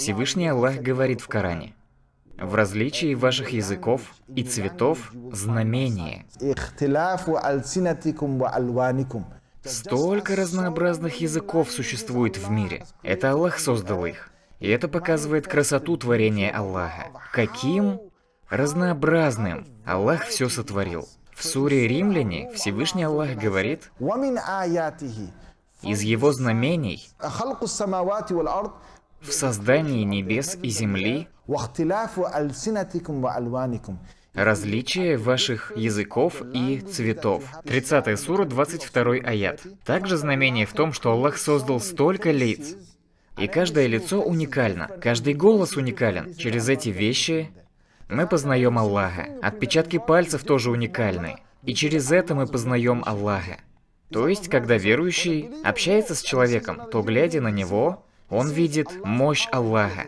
Всевышний Аллах говорит в Коране, «В различии ваших языков и цветов знамение». Столько разнообразных языков существует в мире. Это Аллах создал их. И это показывает красоту творения Аллаха. Каким разнообразным Аллах все сотворил. В суре «Римляне» Всевышний Аллах говорит, «Из его знамений в создании небес и земли, различие ваших языков и цветов. 30 сура, 22 аят. Также знамение в том, что Аллах создал столько лиц, и каждое лицо уникально, каждый голос уникален. Через эти вещи мы познаем Аллаха. Отпечатки пальцев тоже уникальны. И через это мы познаем Аллаха. То есть, когда верующий общается с человеком, то глядя на него, он видит мощь Аллаха.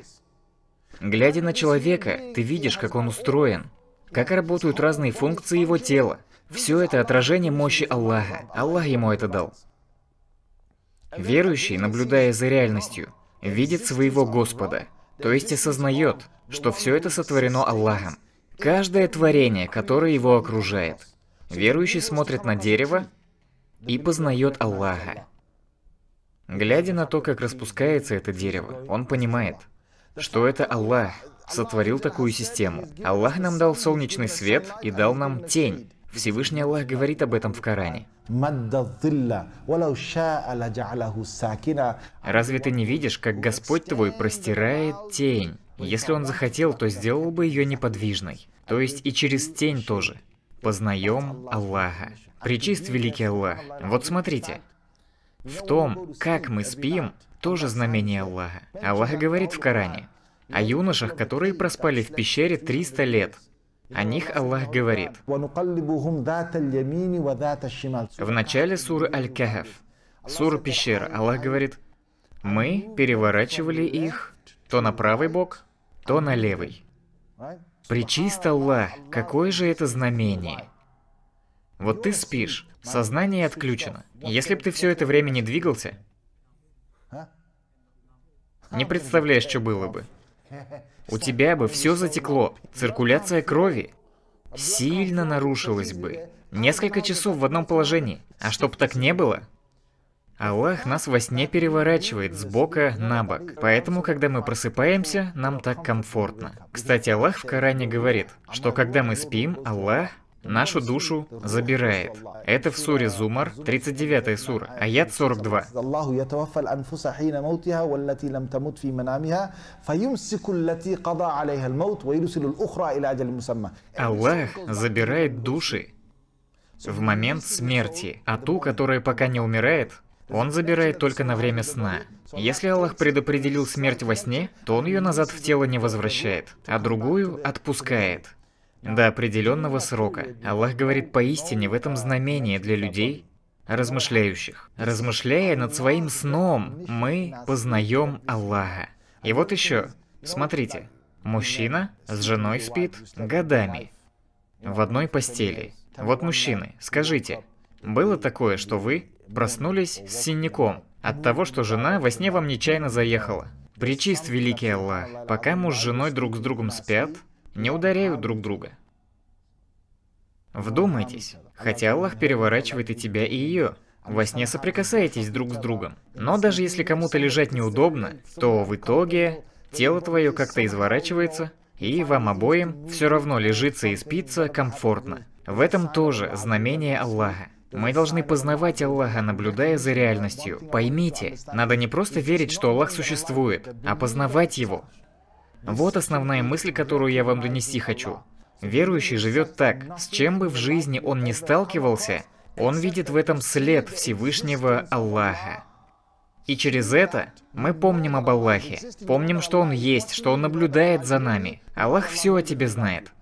Глядя на человека, ты видишь, как он устроен, как работают разные функции его тела. Все это отражение мощи Аллаха. Аллах ему это дал. Верующий, наблюдая за реальностью, видит своего Господа, то есть осознает, что все это сотворено Аллахом. Каждое творение, которое его окружает. Верующий смотрит на дерево и познает Аллаха. Глядя на то, как распускается это дерево, он понимает, что это Аллах сотворил такую систему. Аллах нам дал солнечный свет и дал нам тень. Всевышний Аллах говорит об этом в Коране. Разве ты не видишь, как Господь твой простирает тень? Если он захотел, то сделал бы ее неподвижной. То есть и через тень тоже. Познаем Аллаха. Причист великий Аллах. Вот смотрите, в том, как мы спим, тоже знамение Аллаха. Аллах говорит в Коране о юношах, которые проспали в пещере 300 лет. О них Аллах говорит. В начале суры Аль-Кахф, суры пещера, Аллах говорит, мы переворачивали их то на правый бок, то на левый. Причист Аллах, какое же это знамение? Вот ты спишь, сознание отключено. Если бы ты все это время не двигался, не представляешь, что было бы. У тебя бы все затекло, циркуляция крови сильно нарушилась бы. Несколько часов в одном положении. А чтоб так не было, Аллах нас во сне переворачивает с бока на бок. Поэтому, когда мы просыпаемся, нам так комфортно. Кстати, Аллах в Коране говорит, что когда мы спим, Аллах нашу душу забирает. Это в суре Зумар, 39 сура, аят 42. Аллах забирает души в момент смерти, а ту, которая пока не умирает, он забирает только на время сна. Если Аллах предопределил смерть во сне, то он ее назад в тело не возвращает, а другую отпускает до определенного срока. Аллах говорит поистине в этом знамение для людей, размышляющих. Размышляя над своим сном, мы познаем Аллаха. И вот еще, смотрите, мужчина с женой спит годами в одной постели. Вот мужчины, скажите, было такое, что вы проснулись с синяком от того, что жена во сне вам нечаянно заехала? Причист великий Аллах, пока муж с женой друг с другом спят, не ударяют друг друга. Вдумайтесь, хотя Аллах переворачивает и тебя, и ее. Во сне соприкасаетесь друг с другом. Но даже если кому-то лежать неудобно, то в итоге тело твое как-то изворачивается, и вам обоим все равно лежится и спится комфортно. В этом тоже знамение Аллаха. Мы должны познавать Аллаха, наблюдая за реальностью. Поймите, надо не просто верить, что Аллах существует, а познавать Его, вот основная мысль, которую я вам донести хочу. Верующий живет так, с чем бы в жизни он ни сталкивался, он видит в этом след Всевышнего Аллаха. И через это мы помним об Аллахе, помним, что Он есть, что Он наблюдает за нами. Аллах все о тебе знает.